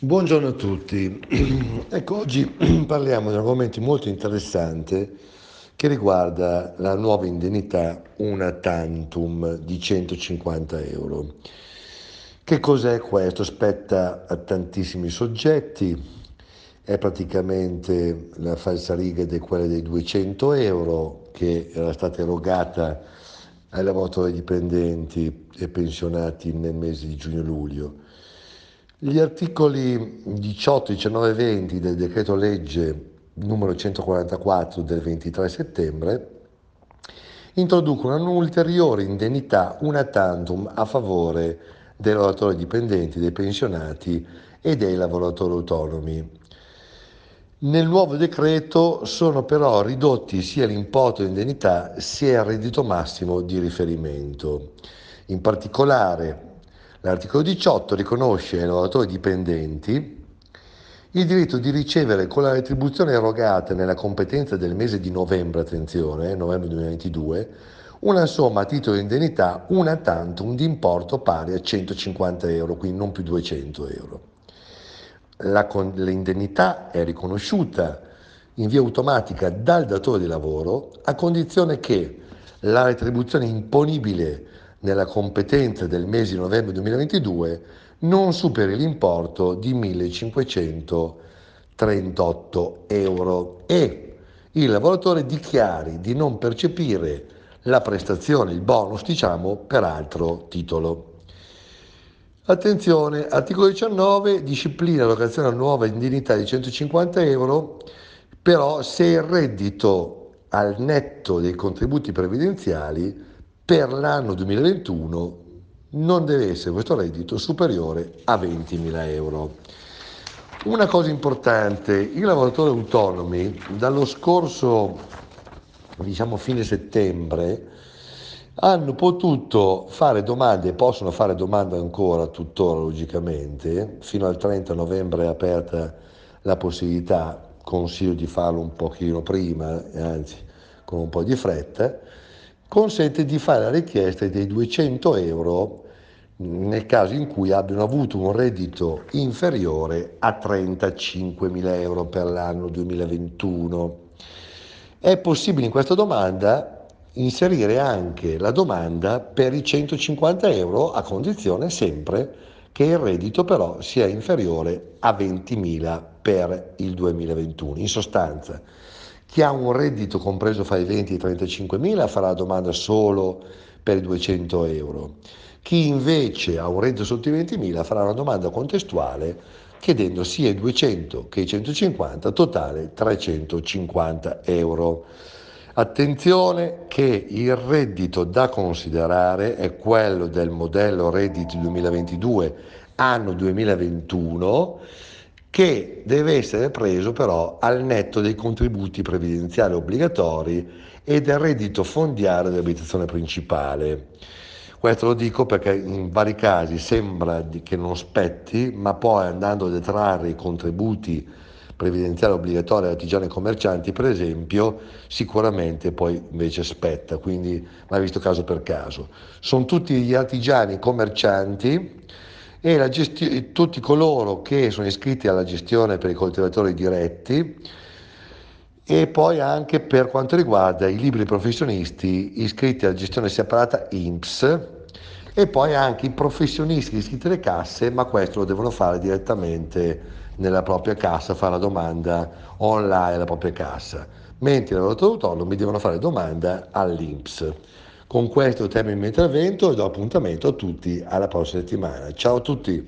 Buongiorno a tutti. Ecco, oggi parliamo di un argomento molto interessante che riguarda la nuova indennità una tantum di 150 euro. Che cos'è questo? Spetta a tantissimi soggetti, è praticamente la falsa riga di quella dei 200 euro che era stata erogata ai lavoratori dipendenti e pensionati nel mese di giugno-luglio gli articoli 18, 19 e 20 del decreto legge numero 144 del 23 settembre introducono un'ulteriore indennità una tantum a favore dei lavoratori dipendenti, dei pensionati e dei lavoratori autonomi. Nel nuovo decreto sono però ridotti sia l'importo di indennità sia il reddito massimo di riferimento. In particolare L'articolo 18 riconosce ai lavoratori dipendenti il diritto di ricevere con la retribuzione erogata nella competenza del mese di novembre, attenzione, eh, novembre 2022, una somma a titolo di indennità una tantum di importo pari a 150 euro, quindi non più 200 euro. La, l'indennità è riconosciuta in via automatica dal datore di lavoro a condizione che la retribuzione imponibile nella competenza del mese di novembre 2022 non superi l'importo di 1.538 euro e il lavoratore dichiari di non percepire la prestazione, il bonus diciamo, per altro titolo. Attenzione, articolo 19 disciplina l'allocazione a nuova indennità di 150 euro, però se il reddito al netto dei contributi previdenziali per l'anno 2021 non deve essere questo reddito superiore a 20.000 euro. Una cosa importante, i lavoratori autonomi dallo scorso diciamo fine settembre hanno potuto fare domande, possono fare domande ancora tuttora logicamente, fino al 30 novembre è aperta la possibilità, consiglio di farlo un pochino prima, anzi con un po' di fretta, consente di fare la richiesta dei 200 euro nel caso in cui abbiano avuto un reddito inferiore a 35.000 euro per l'anno 2021. È possibile in questa domanda inserire anche la domanda per i 150 euro a condizione sempre che il reddito però sia inferiore a 20.000 per il 2021. In sostanza, chi ha un reddito compreso fra i 20 e i 35 mila farà domanda solo per 200 euro. Chi invece ha un reddito sotto i 20 mila farà una domanda contestuale chiedendo sia i 200 che i 150, totale 350 euro. Attenzione che il reddito da considerare è quello del modello reddito 2022 anno 2021 che deve essere preso però al netto dei contributi previdenziali obbligatori e del reddito fondiario dell'abitazione principale. Questo lo dico perché in vari casi sembra che non spetti, ma poi andando a detrarre i contributi previdenziali obbligatori agli artigiani e commercianti, per esempio, sicuramente poi invece spetta, quindi va visto caso per caso. Sono tutti gli artigiani e commercianti e gesti- tutti coloro che sono iscritti alla gestione per i coltivatori diretti e poi anche per quanto riguarda i libri professionisti iscritti alla gestione separata INPS e poi anche i professionisti iscritti alle casse, ma questo lo devono fare direttamente nella propria cassa, fare la domanda online alla propria cassa, mentre i lavoratori autonomi devono fare domanda all'INPS. Con questo termino il mio intervento e do appuntamento a tutti alla prossima settimana. Ciao a tutti!